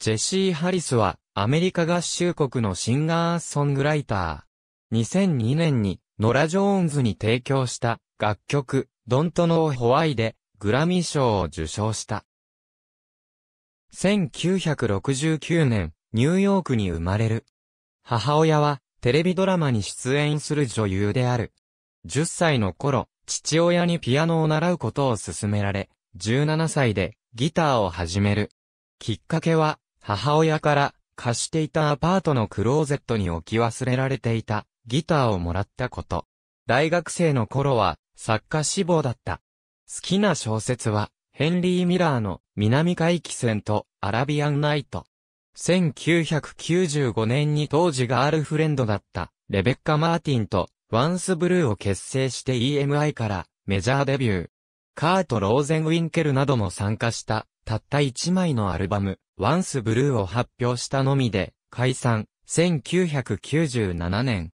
ジェシー・ハリスは、アメリカ合衆国のシンガーソングライター。2002年に、ノラ・ジョーンズに提供した楽曲、Don't Know Why で、グラミー賞を受賞した。1969年、ニューヨークに生まれる。母親は、テレビドラマに出演する女優である。10歳の頃、父親にピアノを習うことを勧められ、17歳でギターを始める。きっかけは、母親から貸していたアパートのクローゼットに置き忘れられていたギターをもらったこと。大学生の頃は作家志望だった。好きな小説はヘンリー・ミラーの南海帰船とアラビアン・ナイト。1995年に当時ガールフレンドだったレベッカ・マーティンとワンス・ブルーを結成して EMI からメジャーデビュー。カート・ローゼンウィンケルなども参加したたった1枚のアルバム、Once Blue を発表したのみで、解散、1997年。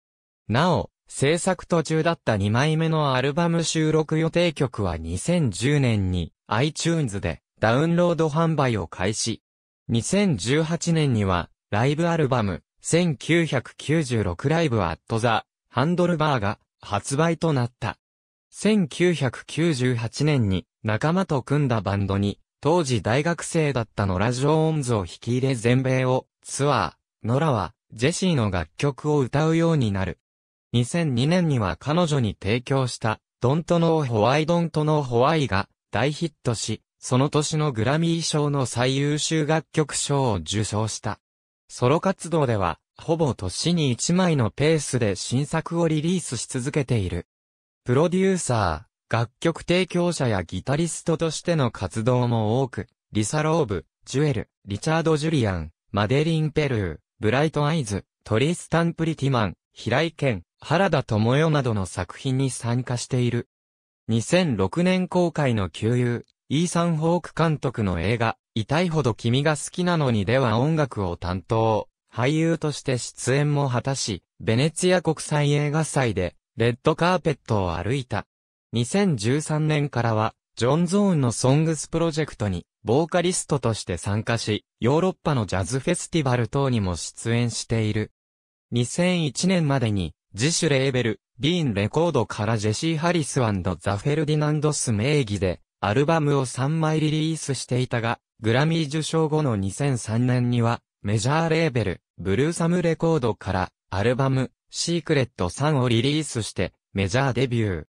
なお、制作途中だった2枚目のアルバム収録予定曲は2010年に iTunes でダウンロード販売を開始。2018年にはライブアルバム1996ライブアットザハンドルバーが発売となった。1998年に仲間と組んだバンドに当時大学生だったノラ・ジョーンズを引き入れ全米をツアー、ノラはジェシーの楽曲を歌うようになる。2002年には彼女に提供したドントノーホワイドントノーホワイが大ヒットし、その年のグラミー賞の最優秀楽曲賞を受賞した。ソロ活動では、ほぼ年に1枚のペースで新作をリリースし続けている。プロデューサー、楽曲提供者やギタリストとしての活動も多く、リサ・ローブ、ジュエル、リチャード・ジュリアン、マデリン・ペルー、ブライト・アイズ、トリスタン・プリティマン、平井健、原田智代などの作品に参加している。2006年公開の旧友、イーサン・ホーク監督の映画、痛いほど君が好きなのにでは音楽を担当、俳優として出演も果たし、ベネツィア国際映画祭で、レッドカーペットを歩いた。2013年からは、ジョン・ゾーンのソングスプロジェクトに、ボーカリストとして参加し、ヨーロッパのジャズフェスティバル等にも出演している。2001年までに、自主レーベル、ビーンレコードからジェシー・ハリスザ・フェルディナンドス名義で、アルバムを3枚リリースしていたが、グラミー受賞後の2003年には、メジャーレーベル、ブルーサムレコードから、アルバム、シークレット3をリリースして、メジャーデビュー。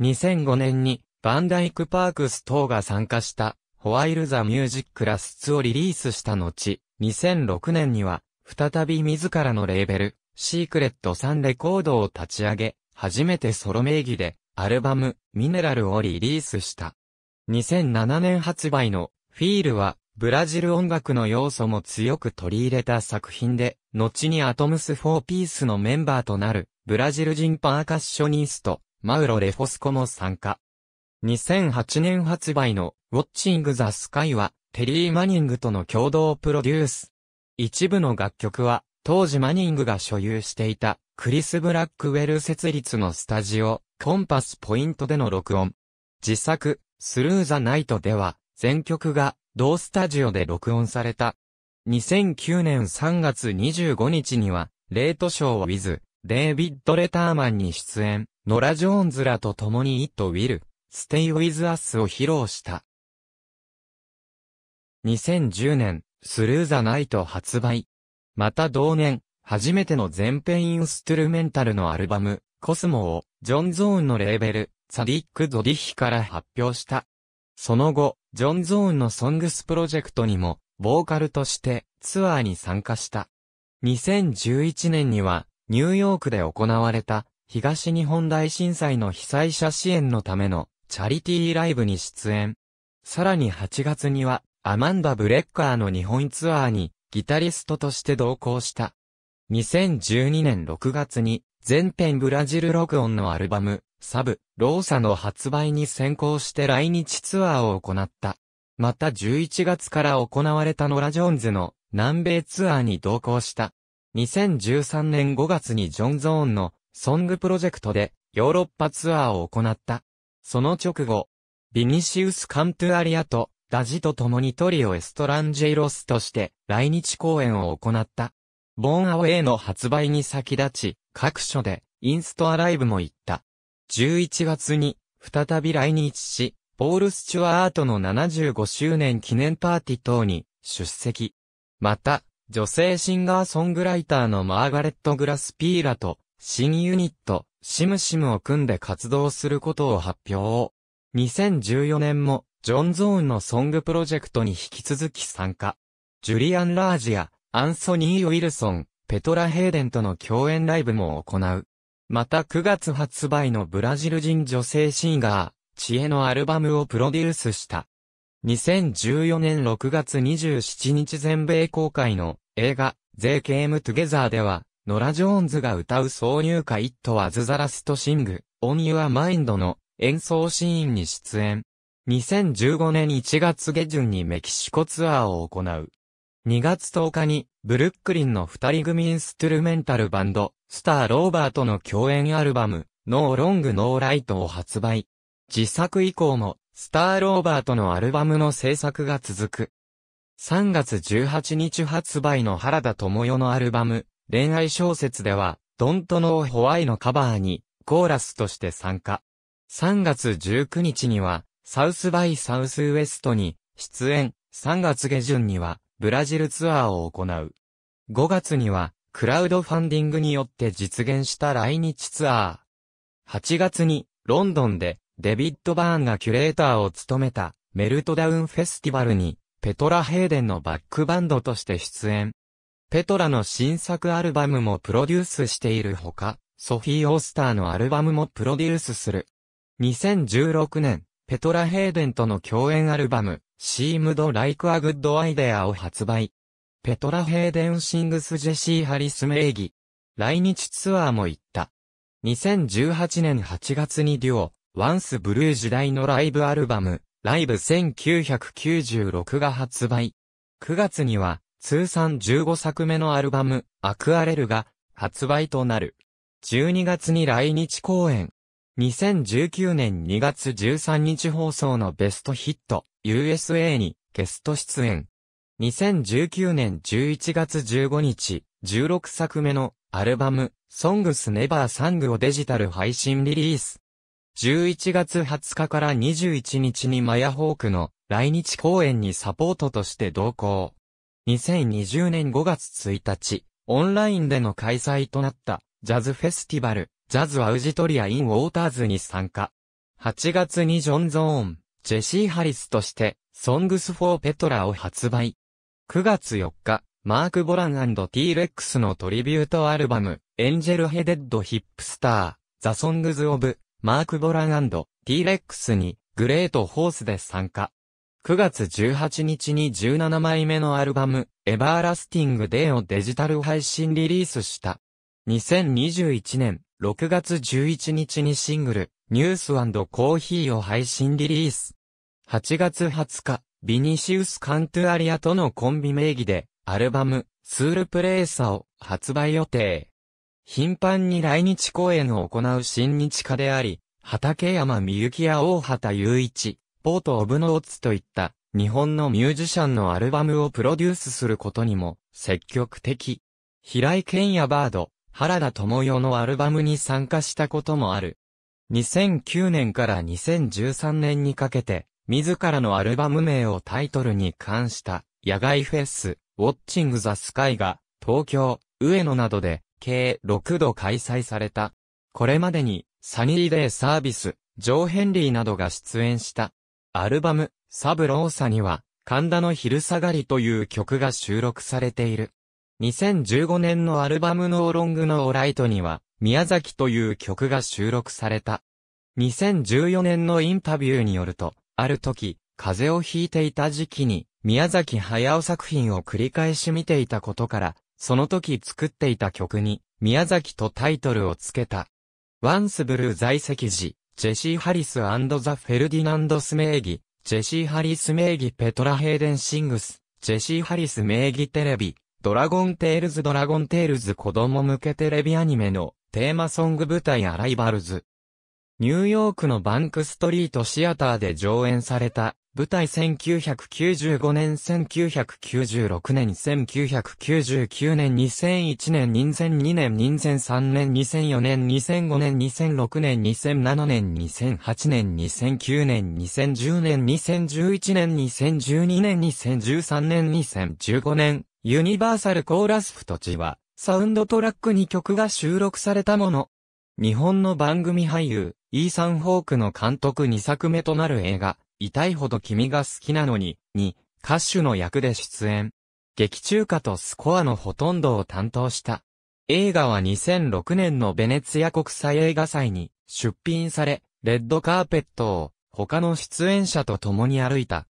2005年にバンダイクパークス等が参加したホワイルザミュージックラスツをリリースした後、2006年には再び自らのレーベル、シークレットサンレコードを立ち上げ、初めてソロ名義でアルバム、ミネラルをリリースした。2007年発売のフィールはブラジル音楽の要素も強く取り入れた作品で、後にアトムスフォー・ピースのメンバーとなるブラジル人パーカッショニスト、マウロ・レフォスコも参加。2008年発売のウォッチング・ザ・スカイはテリー・マニングとの共同プロデュース。一部の楽曲は当時マニングが所有していたクリス・ブラックウェル設立のスタジオコンパスポイントでの録音。自作スルー・ザ・ナイトでは全曲が同スタジオで録音された。2009年3月25日にはレートショーウィズ、デイビッド・レターマンに出演。ノラ・ジョーンズらと共に It Will, Stay With Us を披露した。2010年、スルーザ・ナイト発売。また同年、初めての全編インストゥルメンタルのアルバム、コスモを、ジョン・ゾーンのレーベル、サディック・ドディヒから発表した。その後、ジョン・ゾーンのソングスプロジェクトにも、ボーカルとしてツアーに参加した。2011年には、ニューヨークで行われた東日本大震災の被災者支援のためのチャリティーライブに出演。さらに8月には、アマンダ・ブレッカーの日本ツアーに、ギタリストとして同行した。2012年6月に、全編ブラジル録音のアルバム、サブ、ローサの発売に先行して来日ツアーを行った。また11月から行われたノラ・ジョーンズの南米ツアーに同行した。2013年5月にジョン・ゾーンのソングプロジェクトでヨーロッパツアーを行った。その直後、ビニシウス・カントゥアリアとダジと共にトリオ・エストランジェイロスとして来日公演を行った。ボーン・アウェイの発売に先立ち、各所でインストアライブも行った。11月に再び来日し、ポール・スチュアートの75周年記念パーティー等に出席。また、女性シンガーソングライターのマーガレット・グラスピーラと新ユニット、シムシムを組んで活動することを発表。2014年も、ジョン・ゾーンのソングプロジェクトに引き続き参加。ジュリアン・ラージや、アンソニー・ウィルソン、ペトラ・ヘイデンとの共演ライブも行う。また9月発売のブラジル人女性シンガー、知恵のアルバムをプロデュースした。2014年6月27日全米公開の映画、ゼイ・ケーム・トゥゲザーでは、ノラ・ジョーンズが歌う挿入歌イット a ズザラストシング、オン・ユア・マインドの演奏シーンに出演。2015年1月下旬にメキシコツアーを行う。2月10日にブルックリンの二人組インストゥルメンタルバンド、スター・ローバーとの共演アルバム、ノー・ロング・ノー・ライトを発売。自作以降も、スター・ローバーとのアルバムの制作が続く。3月18日発売の原田智代のアルバム、恋愛小説では、Don't ー・ n o w のカバーに、コーラスとして参加。3月19日には、サウスバイサウスウエストに、出演。3月下旬には、ブラジルツアーを行う。5月には、クラウドファンディングによって実現した来日ツアー。8月に、ロンドンで、デビッド・バーンがキュレーターを務めた、メルトダウンフェスティバルに、ペトラ・ヘイデンのバックバンドとして出演。ペトラの新作アルバムもプロデュースしているほか、ソフィー・オースターのアルバムもプロデュースする。2016年、ペトラ・ヘイデンとの共演アルバム、シームド・ライク・ア・グッド・アイデアを発売。ペトラ・ヘイデン・シングス・ジェシー・ハリス名義。来日ツアーも行った。2018年8月にデュオ、ワンス・ブルー時代のライブアルバム、ライブ1996が発売。9月には、通算15作目のアルバム、アクアレルが発売となる。12月に来日公演。2019年2月13日放送のベストヒット、USA にゲスト出演。2019年11月15日、16作目のアルバム、Songs Never Sang をデジタル配信リリース。11月20日から21日にマヤホークの来日公演にサポートとして同行。2020年5月1日、オンラインでの開催となった、ジャズフェスティバル、ジャズアウジトリア・イン・ウォーターズに参加。8月にジョン・ゾーン、ジェシー・ハリスとして、ソングス・フォー・ペトラを発売。9月4日、マーク・ボラン &T レックスのトリビュートアルバム、エンジェル・ヘデッド・ヒップスター、ザ・ソングズ・オブ、マーク・ボラン &T レックスに、グレート・ホースで参加。9月18日に17枚目のアルバム、エバーラスティングデーをデジタル配信リリースした。2021年6月11日にシングル、ニュースコーヒーを配信リリース。8月20日、ビニシウス・カントゥアリアとのコンビ名義で、アルバム、スールプレーサを発売予定。頻繁に来日公演を行う新日課であり、畠山みゆきや大畑雄一、ポート・オブ・ノーツといった日本のミュージシャンのアルバムをプロデュースすることにも積極的。平井健也バード、原田智代のアルバムに参加したこともある。2009年から2013年にかけて、自らのアルバム名をタイトルに冠した野外フェス、ウォッチング・ザ・スカイが東京、上野などで計6度開催された。これまでにサニーデイサービス、ジョー・ヘンリーなどが出演した。アルバム、サブローサには、神田の昼下がりという曲が収録されている。2015年のアルバムノーロングのオライトには、宮崎という曲が収録された。2014年のインタビューによると、ある時、風邪をひいていた時期に、宮崎駿作品を繰り返し見ていたことから、その時作っていた曲に、宮崎とタイトルをつけた。ワンスブルー在籍時、ジェシー・ハリスザ・フェルディナンドス名義、ジェシー・ハリス名義ペトラ・ヘイデン・シングス、ジェシー・ハリス名義テレビ、ドラゴンテールズドラゴンテールズ子供向けテレビアニメのテーマソング舞台アライバルズ。ニューヨークのバンクストリートシアターで上演された舞台1995年1996年1999年2001年2002年2003年2004年2005年2006年2007年2008年2009年2010年2011年2012年2013年2015年ユニバーサルコーラスフトチはサウンドトラックに曲が収録されたもの。日本の番組俳優、イーサン・ホークの監督2作目となる映画、痛いほど君が好きなのに、に、歌手の役で出演。劇中歌とスコアのほとんどを担当した。映画は2006年のベネツィア国際映画祭に出品され、レッドカーペットを他の出演者と共に歩いた。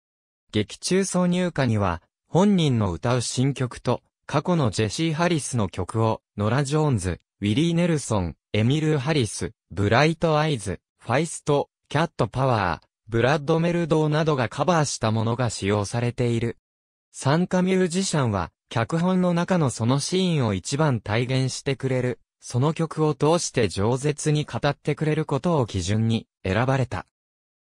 劇中挿入歌には、本人の歌う新曲と、過去のジェシー・ハリスの曲を、ノラ・ジョーンズ、ウィリー・ネルソン、エミル・ハリス、ブライト・アイズ、ファイスト、キャット・パワー、ブラッドメルドーなどがカバーしたものが使用されている。参加ミュージシャンは、脚本の中のそのシーンを一番体現してくれる、その曲を通して饒舌に語ってくれることを基準に選ばれた。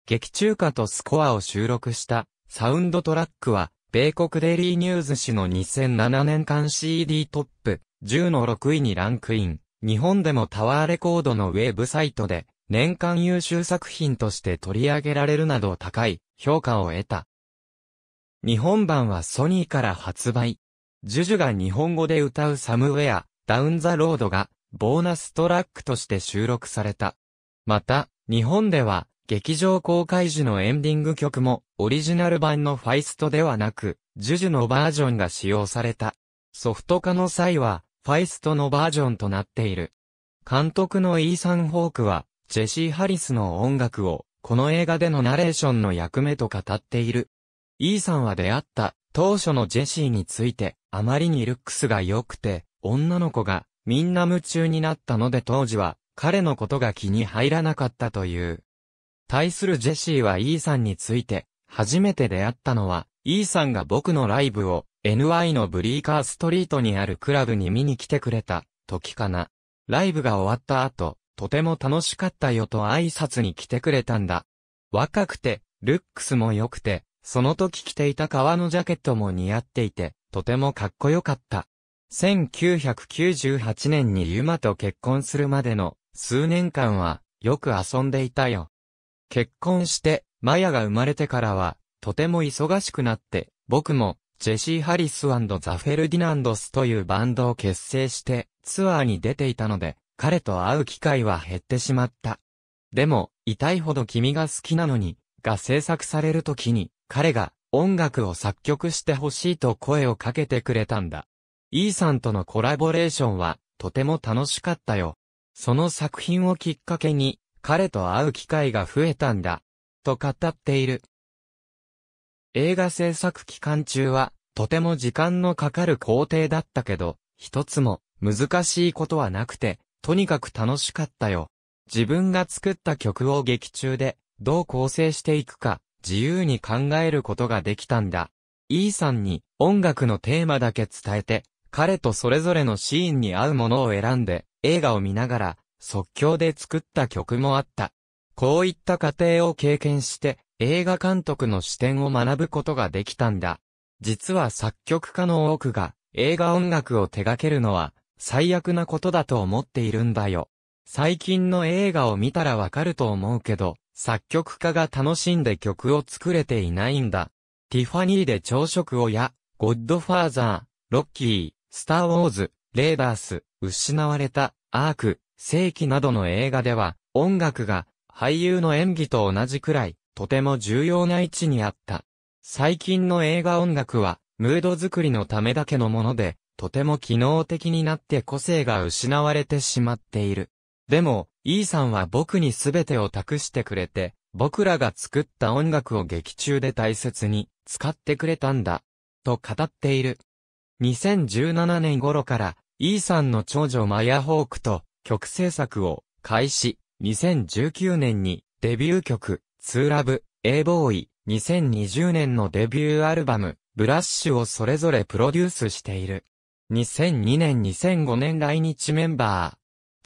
劇中歌とスコアを収録したサウンドトラックは、米国デイリーニューズ誌の2007年間 CD トップ10の6位にランクイン。日本でもタワーレコードのウェブサイトで年間優秀作品として取り上げられるなど高い評価を得た。日本版はソニーから発売。ジュジュが日本語で歌うサムウェア、ダウンザロードがボーナストラックとして収録された。また、日本では劇場公開時のエンディング曲もオリジナル版のファイストではなく、ジュジュのバージョンが使用された。ソフト化の際は、ファイストのバージョンとなっている。監督のイーサン・ホークは、ジェシー・ハリスの音楽を、この映画でのナレーションの役目と語っている。E さんは出会った当初のジェシーについて、あまりにルックスが良くて、女の子がみんな夢中になったので当時は彼のことが気に入らなかったという。対するジェシーは E さんについて、初めて出会ったのは、E さんが僕のライブを NY のブリーカーストリートにあるクラブに見に来てくれた時かな。ライブが終わった後、とても楽しかったよと挨拶に来てくれたんだ。若くて、ルックスも良くて、その時着ていた革のジャケットも似合っていて、とてもかっこよかった。1998年にユマと結婚するまでの数年間はよく遊んでいたよ。結婚してマヤが生まれてからはとても忙しくなって僕もジェシー・ハリスザ・フェルディナンドスというバンドを結成してツアーに出ていたので彼と会う機会は減ってしまった。でも、痛いほど君が好きなのに、が制作される時に、彼が音楽を作曲してほしいと声をかけてくれたんだ。E さんとのコラボレーションは、とても楽しかったよ。その作品をきっかけに、彼と会う機会が増えたんだ。と語っている。映画制作期間中は、とても時間のかかる工程だったけど、一つも難しいことはなくて、とにかく楽しかったよ。自分が作った曲を劇中で、どう構成していくか、自由に考えることができたんだ。E さんに音楽のテーマだけ伝えて、彼とそれぞれのシーンに合うものを選んで、映画を見ながら、即興で作った曲もあった。こういった過程を経験して、映画監督の視点を学ぶことができたんだ。実は作曲家の多くが、映画音楽を手掛けるのは、最悪なことだと思っているんだよ。最近の映画を見たらわかると思うけど、作曲家が楽しんで曲を作れていないんだ。ティファニーで朝食をや、ゴッドファーザー、ロッキー、スターウォーズ、レーダース、失われた、アーク、世紀などの映画では、音楽が、俳優の演技と同じくらい、とても重要な位置にあった。最近の映画音楽は、ムード作りのためだけのもので、とても機能的になって個性が失われてしまっている。でも、E さんは僕に全てを託してくれて、僕らが作った音楽を劇中で大切に使ってくれたんだ、と語っている。2017年頃から E さんの長女マヤホークと曲制作を開始、2019年にデビュー曲、ツーラブ、A ボーイ、2020年のデビューアルバム、ブラッシュをそれぞれプロデュースしている。2002年2005年来日メンバー。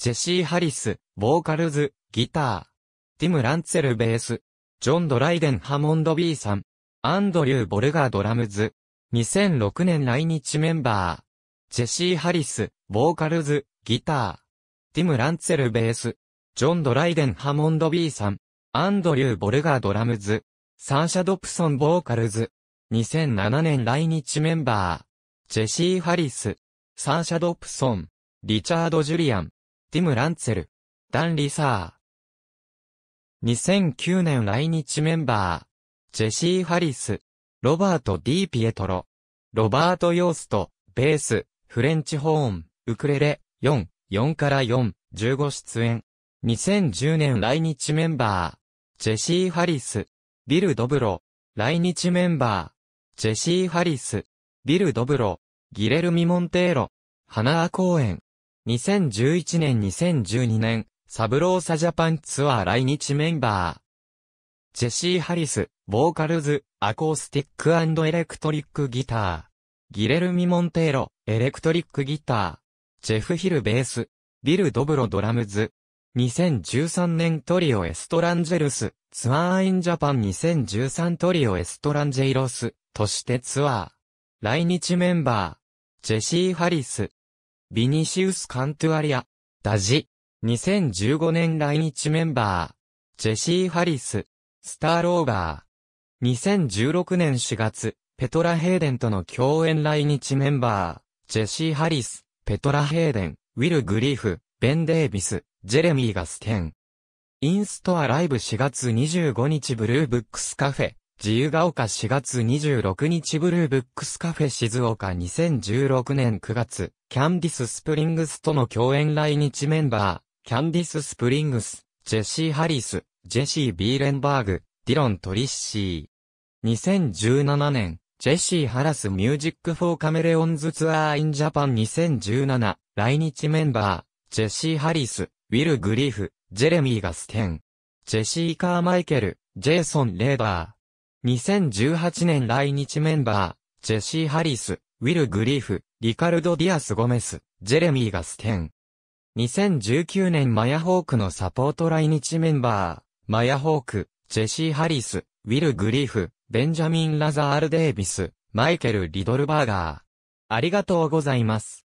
ジェシー・ハリス、ボーカルズ、ギター。ティム・ランツェル・ベース。ジョン・ドライデン・ハモンド・ビーさん。アンドリュー・ボルガー・ドラムズ。2006年来日メンバー。ジェシー・ハリス、ボーカルズ、ギター。ティム・ランツェル・ベース。ジョン・ドライデン・ハモンド・ビーさん。アンドリュー・ボルガー・ドラムズ。サーシャ・ドプソン・ボーカルズ。2007年来日メンバー。ジェシー・ハリス、サンシャド・プソン、リチャード・ジュリアン、ティム・ランツェル、ダン・リサー。2009年来日メンバー、ジェシー・ハリス、ロバート・ディ・ピエトロ、ロバート・ヨースト、ベース、フレンチホーン、ウクレレ、4、4から4、15出演。2010年来日メンバー、ジェシー・ハリス、ビル・ドブロ、来日メンバー、ジェシー・ハリス、ビル・ドブロ、ギレルミ・モンテーロ、花輪公園。2011年2012年、サブローサジャパンツアー来日メンバー。ジェシー・ハリス、ボーカルズ、アコースティックエレクトリックギター。ギレルミ・モンテーロ、エレクトリックギター。ジェフ・ヒル・ベース、ビル・ドブロ・ドラムズ。2013年トリオ・エストランジェルス、ツアー・イン・ジャパン2013トリオ・エストランジェイロス、としてツアー。来日メンバー、ジェシー・ハリス、ビニシウス・カントゥアリア、ダジ、2015年来日メンバー、ジェシー・ハリス、スター・ローバー、2016年4月、ペトラ・ヘイデンとの共演来日メンバー、ジェシー・ハリス、ペトラ・ヘイデン、ウィル・グリーフ、ベン・デービス、ジェレミー・ガステン。インストアライブ4月25日ブルーブックスカフェ、自由が丘4月26日ブルーブックスカフェ静岡2016年9月、キャンディス・スプリングスとの共演来日メンバー、キャンディス・スプリングス、ジェシー・ハリス、ジェシー・ビーレンバーグ、ディロン・トリッシー。2017年、ジェシー・ハラス・ミュージック・フォー・カメレオンズ・ツアー・イン・ジャパン2017来日メンバー、ジェシー・ハリス、ウィル・グリーフ、ジェレミー・ガステン、ジェシー・カーマイケル、ジェイソン・レーバー。2018年来日メンバー、ジェシー・ハリス、ウィル・グリーフ、リカルド・ディアス・ゴメス、ジェレミー・ガステン。2019年マヤホークのサポート来日メンバー、マヤホーク、ジェシー・ハリス、ウィル・グリーフ、ベンジャミン・ラザール・デイビス、マイケル・リドルバーガー。ありがとうございます。